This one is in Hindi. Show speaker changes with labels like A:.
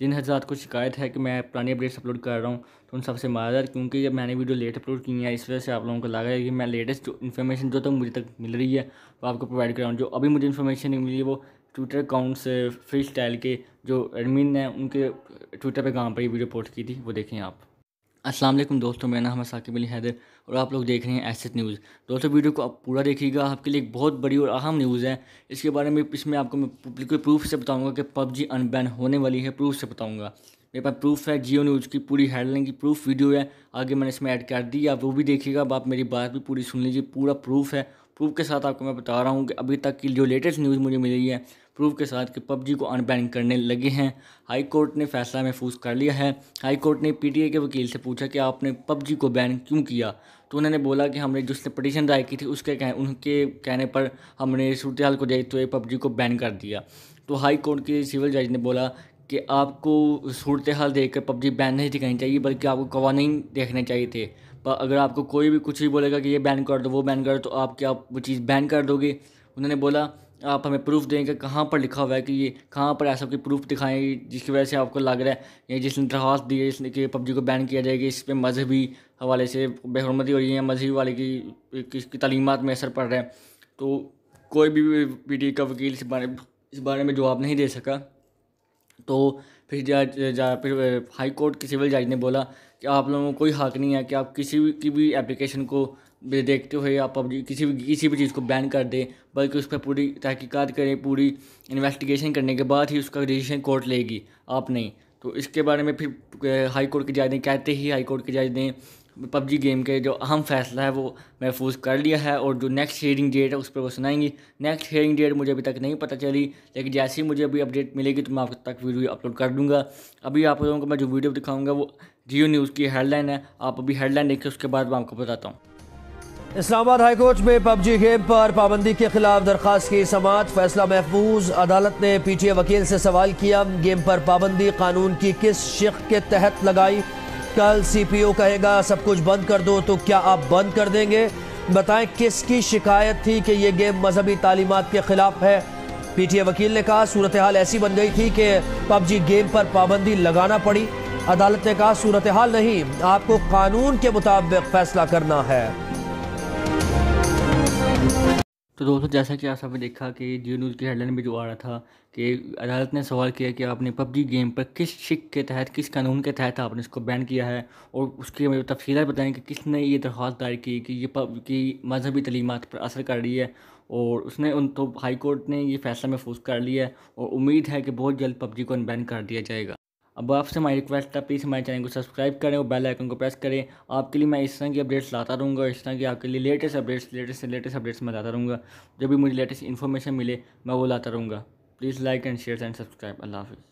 A: जिन हजरात को शिकायत है कि मैं पुरानी अपडेट्स अपलोड कर रहा हूँ तो उन सबसे माजर क्योंकि जब मैंने वीडियो लेट अपलोड की है इस वजह से आप लोगों को लगा है कि मैं लेटेस्ट जो इन्फॉर्मेशन जो तक तो मुझे तक मिल रही है वो आपको प्रोवाइड कर रहा हूँ जो अभी मुझे इन्फॉर्मेशन नहीं मिली वो ट्विटर अकाउंट से फ्री स्टाइल के जो एडमिन हैं उनके ट्विटर पर काम पर ही वीडियो पोस्ट की थी वो देखें आप अस्सलाम वालेकुम दोस्तों मेरा नाम है साकिब अली हैदर और आप लोग देख रहे हैं एसेट न्यूज़ दोस्तों वीडियो को आप पूरा देखिएगा आपके लिए एक बहुत बड़ी और अहम न्यूज़ है इसके बारे में इसमें आपको मैं बिल्कुल प्रूफ से बताऊंगा कि पबजी अनबैन होने वाली है प्रूफ से बताऊंगा मेरे पास प्रूफ है जियो न्यूज़ की पूरी हेडलाइन की प्रूफ वीडियो है आगे मैंने इसमें ऐड कर दी आप वो भी देखिएगा आप मेरी बात भी पूरी सुन लीजिए पूरा प्रूफ है प्रूफ के साथ आपको मैं बता रहा हूँ कि अभी तक की जो लेटेस्ट न्यूज़ मुझे मिली है प्रूफ के साथ कि पबजी को अनबैन करने लगे हैं हाई कोर्ट ने फैसला महफूज कर लिया है हाई कोर्ट ने पीटीए के वकील से पूछा कि आपने पबजी को बैन क्यों किया तो उन्होंने बोला कि हमने जिसने पटिशन दायर की थी उसके कह उनके कहने पर हमने सूरत हाल को देखते हुए पबजी को बैन कर दिया तो हाई कोर्ट के सिविल जज ने बोला कि आपको सूरत हाल देख कर पबजी बैन नहीं दिखानी चाहिए बल्कि आपको कवानीन देखने चाहिए थे पर अगर आपको कोई भी कुछ भी बोलेगा कि ये बैन कर दो वो बैन कर दो तो आप क्या वो चीज़ बैन कर दोगे उन्होंने बोला आप हमें प्रूफ देंगे कहाँ पर लिखा हुआ है कि ये कहाँ पर ऐसा कोई प्रूफ दिखाएं जिसकी वजह से आपको लग रहा है या जिसने दरख्वास्त दी है जिसने कि पबजी को बैन किया जाएगा इस पर मजहबी हवाले से बेहरमती हो रही है मजहबी वाले की किसकी तलीमत में असर पड़ रहा है तो कोई भी पी का वकील इस बारे इस बारे में जवाब नहीं दे सका तो फिर जज फिर हाई कोर्ट के सिविल जज ने बोला कि आप लोगों को कोई हक नहीं है कि आप किसी भी की भी एप्लीकेशन को देखते हुए आप पब्लिक किसी भी किसी भी चीज़ को बैन कर दें बल्कि उस पर पूरी तहकीकात करें पूरी इन्वेस्टिगेशन करने के बाद ही उसका डिसीजन कोर्ट लेगी आप नहीं तो इसके बारे में फिर हाई कोर्ट के जज ने कहते ही हाई कोर्ट के जज ने पबजी गेम के जो अहम फैसला है वो महफूज कर लिया है और जो नेक्स्ट हेयरिंग डेट है उस पर वो सुनाएंगी नेक्स्ट हेयरिंग डेट मुझे अभी तक नहीं पता चली लेकिन जैसे ही मुझे अभी अपडेट मिलेगी तो मैं आप तक वीडियो अपलोड कर दूंगा अभी आप लोगों को मैं जो वीडियो दिखाऊंगा वो जियो न्यूज़ की हेडलाइन है आप अभी हेडलाइन देखिए उसके बाद मैं आपको बताता हूँ
B: इस्लामाबाद हाईकोर्ट में पबजी गेम पर पाबंदी के खिलाफ दरखास्त की समात फैसला महफूज अदालत ने पीटीए वकील से सवाल किया गेम पर पाबंदी कानून की किस शिक के तहत लगाई कल सीपीओ कहेगा सब कुछ बंद कर दो तो क्या आप बंद कर देंगे बताएं किसकी शिकायत थी कि ये गेम मजहबी तालीमत के खिलाफ है पीटीए वकील ने कहा सूरत हाल ऐसी बन गई थी कि पबजी गेम पर पाबंदी लगाना पड़ी अदालत ने कहा सूरत हाल नहीं आपको कानून के मुताबिक फैसला करना है तो दोस्तों जैसा कि आप
A: सबने देखा कि जियो न्यूज़ की हेडलाइन में जो आ रहा था कि अदालत ने सवाल किया कि आपने पबजी गेम पर किस शिक के तहत किस कानून के तहत आपने इसको बैन किया है और उसकी मुझे मतलब तफसीत बताएं कि किसने ये दरख्वास्त दायर की कि ये पब की मजहबी तलीमत पर असर कर रही है और उसने उन तो हाई कोर्ट ने ये फैसला महफूज कर लिया है और उम्मीद है कि बहुत जल्द पबजी को अनबैन कर दिया जाएगा अब आपसे हमारी रिक्वेस्ट है प्लीज़ हमारे चैनल को सब्सक्राइब करें और बेल आइकन को प्रेस करें आपके लिए मैं इस तरह की अपडेट्स लाता रहूँगा इस तरह की आपके लिए लेटेस्ट अपडेट्स लेटेस्ट से लेटेस्ट अपडेट्स मैं लाता रहूँगा जब भी मुझे लेटेस्ट इन्फॉर्मेशन मिले मैं वो लाता रहूँगा please like and share and subscribe अल्लाह हाफिज़